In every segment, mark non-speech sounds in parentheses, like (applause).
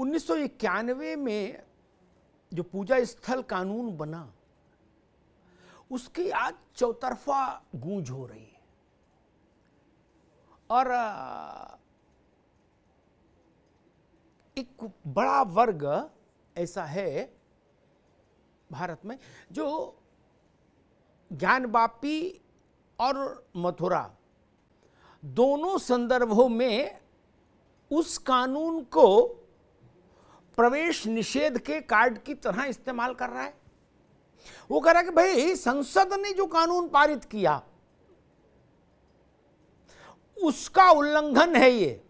उन्नीस में जो पूजा स्थल कानून बना उसकी आज चौतरफा गूंज हो रही है और एक बड़ा वर्ग ऐसा है भारत में जो ज्ञानवापी और मथुरा दोनों संदर्भों में उस कानून को प्रवेश निषेध के कार्ड की तरह इस्तेमाल कर रहा है वो कह रहा है कि भाई संसद ने जो कानून पारित किया उसका उल्लंघन है ये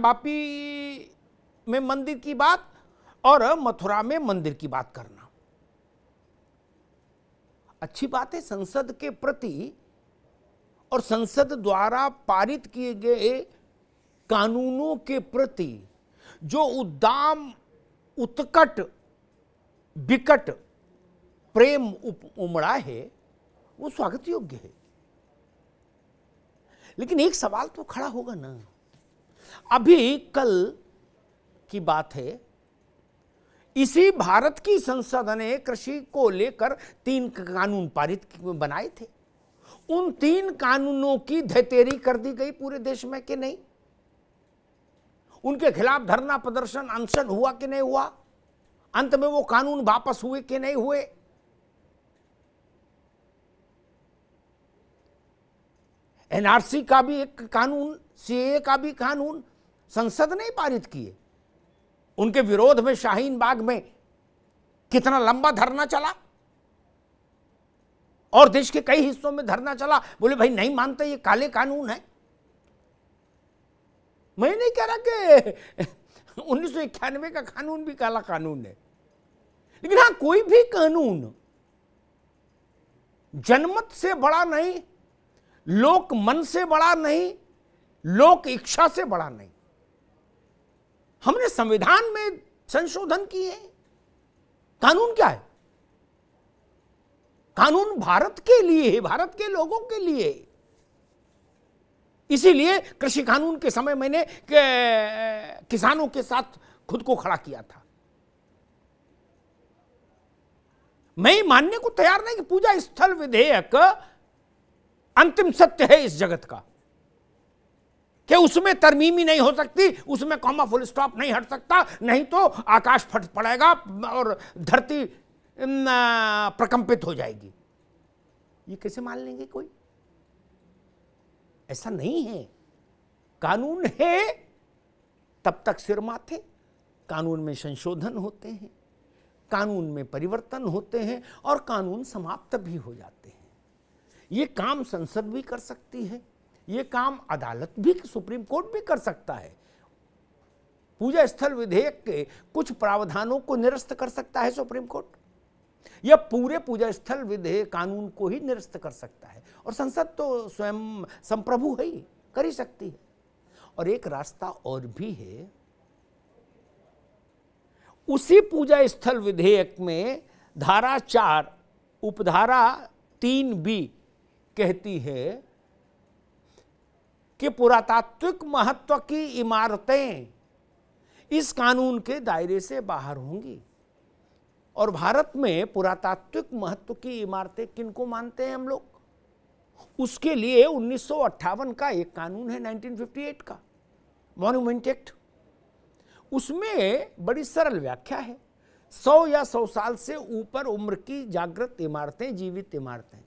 बापी में मंदिर की बात और मथुरा में मंदिर की बात करना अच्छी बात है संसद के प्रति और संसद द्वारा पारित किए गए कानूनों के प्रति जो उद्दाम उत्कट विकट प्रेम उमड़ा है वो स्वागत योग्य है लेकिन एक सवाल तो खड़ा होगा ना अभी कल की बात है इसी भारत की संसद ने कृषि को लेकर तीन कानून पारित बनाए थे उन तीन कानूनों की धतेरी कर दी गई पूरे देश में कि नहीं उनके खिलाफ धरना प्रदर्शन अनशन हुआ कि नहीं हुआ अंत में वो कानून वापस हुए कि नहीं हुए एनआरसी का भी एक कानून सीए का भी कानून संसद ने पारित किए उनके विरोध में शाहीन बाग में कितना लंबा धरना चला और देश के कई हिस्सों में धरना चला बोले भाई नहीं मानते ये काले कानून है मैं नहीं कह रहा कि (laughs) उन्नीस का कानून भी काला कानून है लेकिन हाँ कोई भी कानून जनमत से बड़ा नहीं लोक मन से बड़ा नहीं लोक इच्छा से बड़ा नहीं हमने संविधान में संशोधन किए कानून क्या है कानून भारत के लिए है भारत के लोगों के लिए है इसीलिए कृषि कानून के समय मैंने के, किसानों के साथ खुद को खड़ा किया था मैं मानने को तैयार नहीं कि पूजा स्थल विधेयक अंतिम सत्य है इस जगत का कि उसमें तरमीमी नहीं हो सकती उसमें कॉमा फुल स्टॉप नहीं हट सकता नहीं तो आकाश फट पड़ेगा और धरती प्रकंपित हो जाएगी ये कैसे मान लेंगे कोई ऐसा नहीं है कानून है तब तक सिर माथे कानून में संशोधन होते हैं कानून में परिवर्तन होते हैं और कानून समाप्त भी हो जाते हैं ये काम संसद भी कर सकती है ये काम अदालत भी सुप्रीम कोर्ट भी कर सकता है पूजा स्थल विधेयक के कुछ प्रावधानों को निरस्त कर सकता है सुप्रीम कोर्ट यह पूरे पूजा स्थल विधेयक कानून को ही निरस्त कर सकता है और संसद तो स्वयं संप्रभु है ही कर ही सकती है और एक रास्ता और भी है उसी पूजा स्थल विधेयक में धारा चार उपधारा तीन बी कहती है कि पुरातात्विक महत्व की इमारतें इस कानून के दायरे से बाहर होंगी और भारत में पुरातात्विक महत्व की इमारतें किनको मानते हैं हम लोग उसके लिए उन्नीस का एक कानून है 1958 का मॉन्यूमेंट एक्ट उसमें बड़ी सरल व्याख्या है सौ या सौ साल से ऊपर उम्र की जागृत इमारतें जीवित इमारतें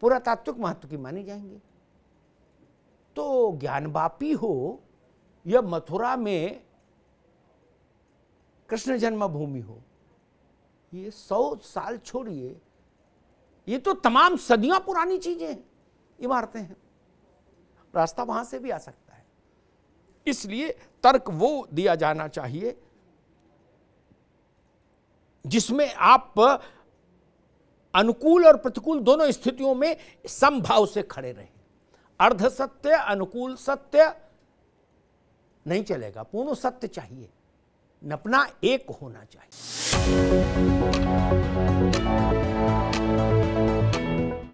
पुरातात्विक महत्व की मानी जाएंगी तो ज्ञानवापी हो या मथुरा में कृष्ण जन्मभूमि हो ये सौ साल छोड़िए ये तो तमाम सदियां पुरानी चीजें हैं इमारतें हैं रास्ता वहां से भी आ सकता है इसलिए तर्क वो दिया जाना चाहिए जिसमें आप अनुकूल और प्रतिकूल दोनों स्थितियों में समभाव से खड़े रहे अर्ध सत्य अनुकूल सत्य नहीं चलेगा पूर्ण सत्य चाहिए नपना एक होना चाहिए